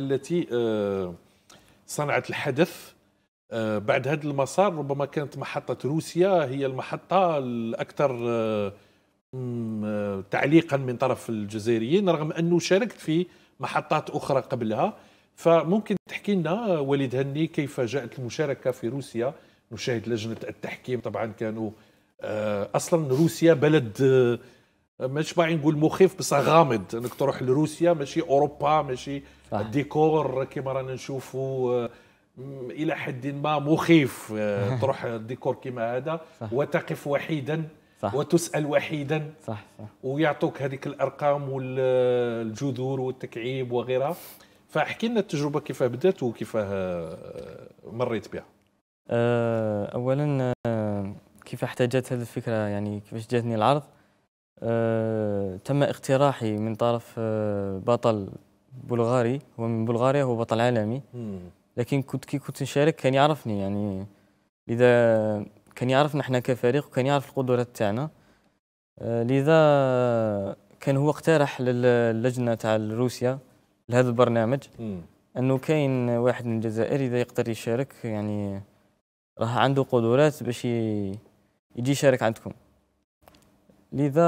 التي آه، صنعت الحدث آه، بعد هذا المسار ربما كانت محطة روسيا هي المحطة الأكثر آه، تعليقا من طرف الجزائريين رغم أنه شاركت في محطات أخرى قبلها فممكن تحكي لنا وليد هني كيف جاءت المشاركة في روسيا نشاهد لجنة التحكيم طبعا كانوا أصلا روسيا بلد مش باغي نقول مخيف بصح غامض انك تروح لروسيا ماشي اوروبا ماشي صح. الديكور كما رانا نشوفوا آه، الى حد ما مخيف آه، تروح الديكور كما هذا وتقف وحيدا صح. وتسال وحيدا صح صح ويعطوك هذيك الارقام والجذور آه، والتكعيب وغيرها فاحكي لنا التجربه كيف بدات وكيف مريت بها اولا كيف احتاجت هذه الفكره يعني كيفاش جاتني العرض تم اقتراحي من طرف بطل بلغاري هو من بلغاريا هو بطل عالمي لكن كنت كي كنت نشارك كان يعرفني يعني لذا كان يعرفنا احنا كفريق وكان يعرف القدرات تاعنا آه، لذا كان هو اقترح للجنه تاع روسيا لهذا البرنامج انه كاين واحد من الجزائر اذا يقدر يشارك يعني راه عنده قدرات باش يجي يشارك عندكم لذا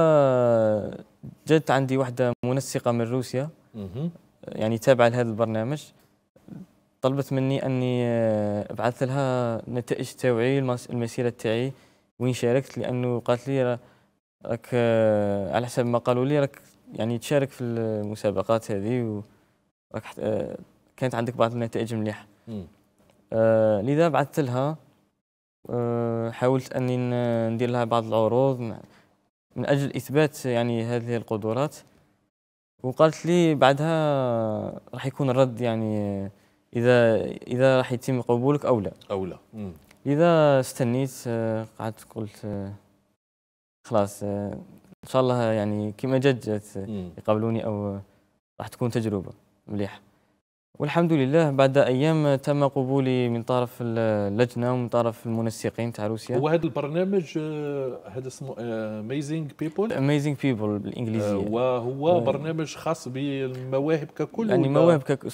جات عندي واحدة منسقة من روسيا يعني تابعه لهذا البرنامج طلبت مني اني آه، ابعث لها نتائج تاوعي المسيره تاعي وين شاركت لانه قالت لي راك آه، على حسب ما قالوا لي راك يعني تشارك في المسابقات هذه وراك آه، كانت عندك بعض النتائج مليحه لذا بعثت لها حاولت اني ندير لها بعض العروض من اجل اثبات يعني هذه القدرات وقالت لي بعدها راح يكون الرد يعني اذا اذا راح يتم قبولك او لا او لا اذا استنيت آه، قعدت قلت آه، خلاص آه، ان شاء الله يعني كما جات جات يقابلوني او راح تكون تجربه مليحه والحمد لله بعد ايام تم قبولي من طرف اللجنه ومن طرف المنسقين تاع روسيا وهذا البرنامج آه، هذا اسمه اميزينغ بيبول اميزينغ بيبول بالانجليزيه وهو آه، برنامج خاص بالمواهب ككل يعني آه، مواهب ككل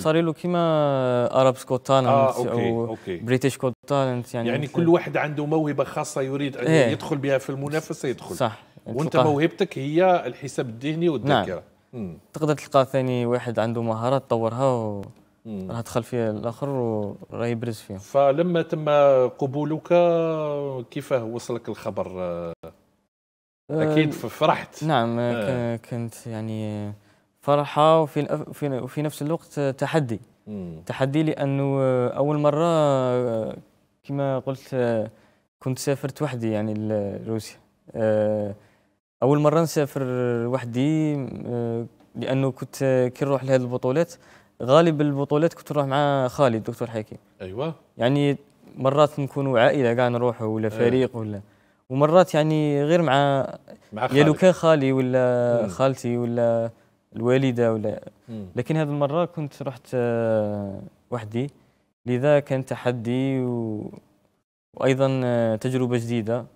صار له كيما ارب سكوت تالنت آه، او بريتش كوت تالنت يعني يعني كل واحد عنده موهبه خاصه يريد ان إيه. يدخل بها في المنافسه يدخل صح وانت موهبتك هي الحساب الذهني والذاكره نعم. تقدر تلقى ثاني واحد عنده مهارات طورها راه دخل فيها الاخر وراه يبرز فيها فلما تم قبولك كيفاه وصلك الخبر آه، اكيد فرحت نعم آه. آه. كنت يعني فرحه وفي وفي نفس الوقت تحدي مم. تحدي لانه اول مره آه، كما قلت كنت سافرت وحدي يعني لروسيا اول مره نسافر وحدي آه، لانه كنت كي نروح لهذه البطولات غالب البطولات كنت نروح مع خالي الدكتور حكيم ايوه يعني مرات نكونوا عائله كاع نروحوا ولا إيه. فريق أيوة. ولا ومرات يعني غير مع مع خالي. يا لو كان خالي ولا مم. خالتي ولا الوالده ولا مم. لكن هذه المره كنت رحت آه، وحدي لذا كان تحدي و... وايضا آه، تجربه جديده